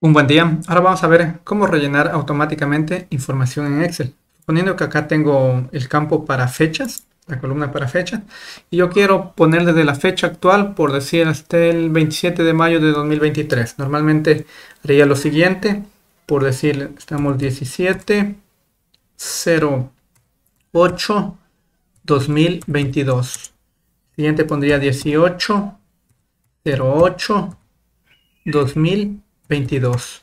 Un buen día. Ahora vamos a ver cómo rellenar automáticamente información en Excel. Suponiendo que acá tengo el campo para fechas, la columna para fechas, y yo quiero poner desde la fecha actual, por decir, hasta el 27 de mayo de 2023. Normalmente haría lo siguiente, por decir, estamos 17 2022. Siguiente pondría 18 08 2022. 22.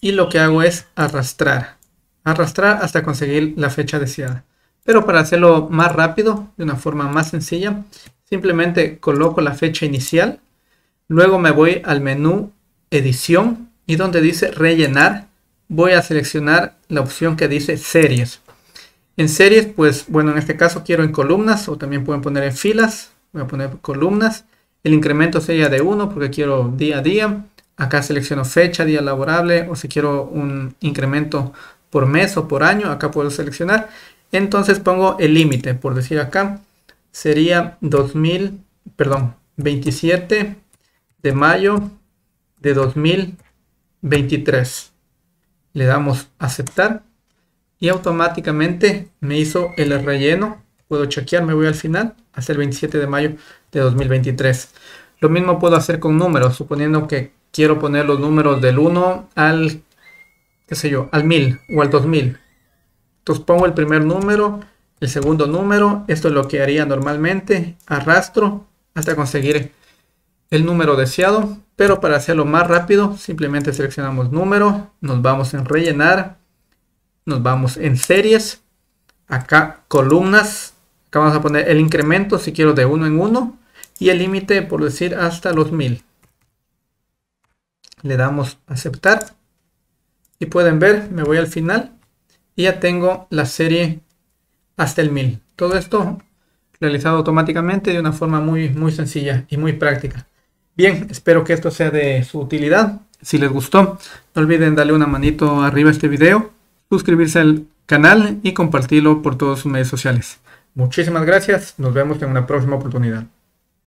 Y lo que hago es arrastrar. Arrastrar hasta conseguir la fecha deseada. Pero para hacerlo más rápido, de una forma más sencilla, simplemente coloco la fecha inicial. Luego me voy al menú edición y donde dice rellenar, voy a seleccionar la opción que dice series. En series, pues bueno, en este caso quiero en columnas o también pueden poner en filas. Voy a poner columnas. El incremento sería de 1 porque quiero día a día. Acá selecciono fecha, día laborable o si quiero un incremento por mes o por año, acá puedo seleccionar. Entonces pongo el límite, por decir acá, sería 2000, perdón, 27 de mayo de 2023. Le damos aceptar y automáticamente me hizo el relleno. Puedo chequear, me voy al final, Hacer el 27 de mayo de 2023. Lo mismo puedo hacer con números, suponiendo que quiero poner los números del 1 al, qué sé yo, al 1000 o al 2000. Entonces pongo el primer número, el segundo número, esto es lo que haría normalmente, arrastro hasta conseguir el número deseado, pero para hacerlo más rápido simplemente seleccionamos número, nos vamos en rellenar, nos vamos en series, acá columnas, acá vamos a poner el incremento si quiero de uno en 1 y el límite por decir hasta los 1000 le damos aceptar y pueden ver me voy al final y ya tengo la serie hasta el 1000 todo esto realizado automáticamente de una forma muy muy sencilla y muy práctica bien espero que esto sea de su utilidad si les gustó no olviden darle una manito arriba a este video suscribirse al canal y compartirlo por todos sus medios sociales muchísimas gracias nos vemos en una próxima oportunidad